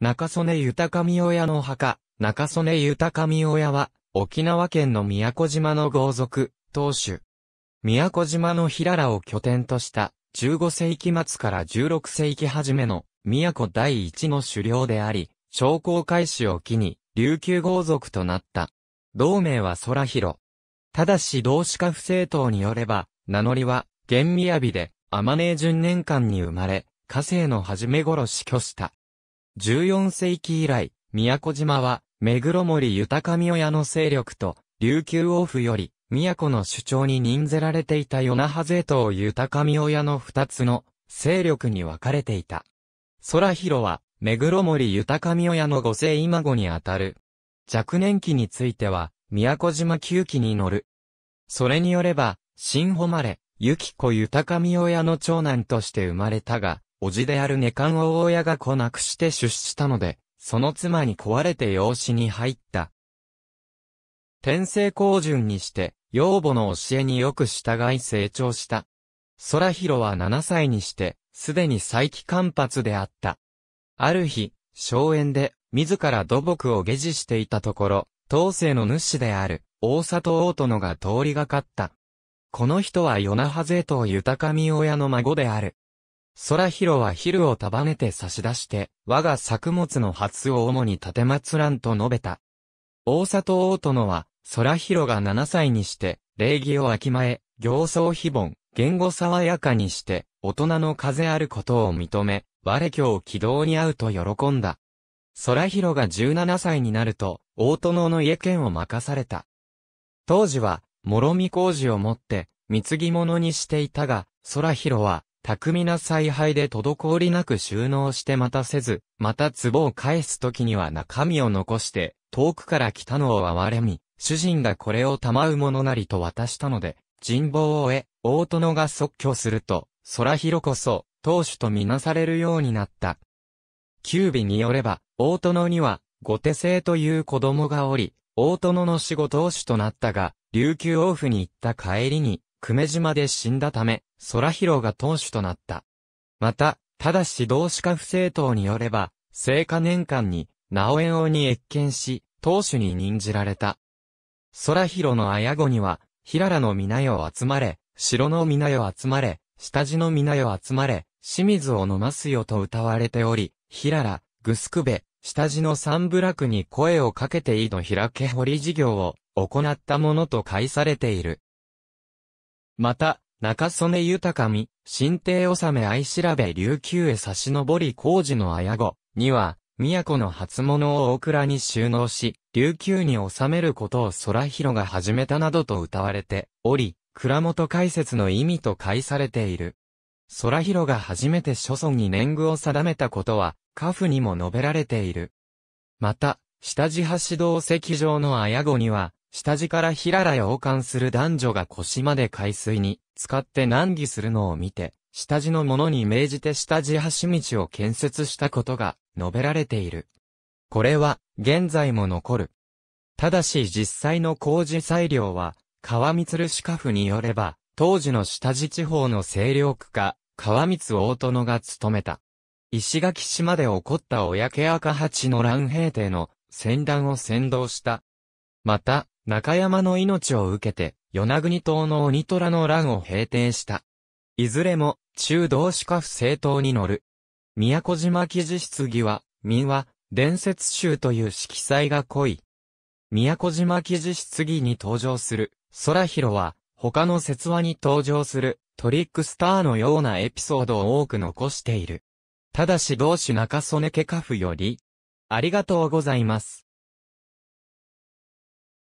中曽根豊臣親の墓、中曽根豊臣親は、沖縄県の宮古島の豪族、当主。宮古島の平良を拠点とした、15世紀末から16世紀初めの、宮古第一の首領であり、商工開始を機に、琉球豪族となった。同名は空広。ただし同志家不正等によれば、名乗りは、玄宮で、天根純年間に生まれ、家政の初め頃死去した。14世紀以来、宮古島は、目黒森豊臣親の勢力と、琉球王府より、都の主張に任ぜられていた与那覇勢と豊臣親の二つの勢力に分かれていた。空広は、目黒森豊臣親の五世今後にあたる。若年期については、宮古島旧期に乗る。それによれば、新誉れ、ゆき子豊臣親の長男として生まれたが、おじであるネカン大親が子なくして出資したので、その妻に壊れて養子に入った。天聖公順にして、養母の教えによく従い成長した。空広は7歳にして、すでに再起間髪であった。ある日、荘園で、自ら土木を下地していたところ、当世の主である、大里大殿が通りがかった。この人は与那覇勢と豊上親の孫である。空広は昼を束ねて差し出して、我が作物の発を主に立つらんと述べた。大里大殿は、空広が7歳にして、礼儀をあきまえ、行僧非凡、言語爽やかにして、大人の風あることを認め、我今日軌道に会うと喜んだ。空広が17歳になると、大殿の家権を任された。当時は、諸見工事を持って、貢ぎ物にしていたが、空広は、巧みな采配で滞りなく収納して待たせず、また壺を返す時には中身を残して、遠くから来たのを憐れみ、主人がこれを賜うものなりと渡したので、人望を得、大殿が即居すると、空広こそ、当主とみなされるようになった。九尾によれば、大殿には、後手製という子供がおり、大殿の仕事を主となったが、琉球王府に行った帰りに、久米島で死んだため、空広が当主となった。また、ただし同志家不正党によれば、聖火年間に、直江王に越見し、当主に任じられた。空広の綾子には、平良の皆よ集まれ、城の皆よ集まれ、下地の皆よ集まれ、清水を飲ますよと歌われており、平良、ぐすくべ、下地の三部落に声をかけていいの開け掘り事業を行ったものと解されている。また、中曽根豊見、新帝納め愛調べ琉球へ差し上り工事の綾子には、都の初物を大倉に収納し、琉球に収めることを空広が始めたなどと歌われており、蔵元解説の意味と解されている。空広が初めて諸祖に年貢を定めたことは、家父にも述べられている。また、下地橋道石上の綾子には、下地からひらら洋館する男女が腰まで海水に使って難儀するのを見て、下地のものに命じて下地橋道を建設したことが述べられている。これは現在も残る。ただし実際の工事裁量は、川光主家府によれば、当時の下地地方の勢力家、川光大殿が務めた。石垣島で起こった親家赤八の乱兵帝の戦乱を先導した。また、中山の命を受けて、与那国島の鬼虎の乱を平定した。いずれも、中道主家不正党に乗る。宮古島記事質疑は、民は、伝説集という色彩が濃い。宮古島記事質疑に登場する、空広は、他の説話に登場する、トリックスターのようなエピソードを多く残している。ただし同種中曽根家家父より、ありがとうございます。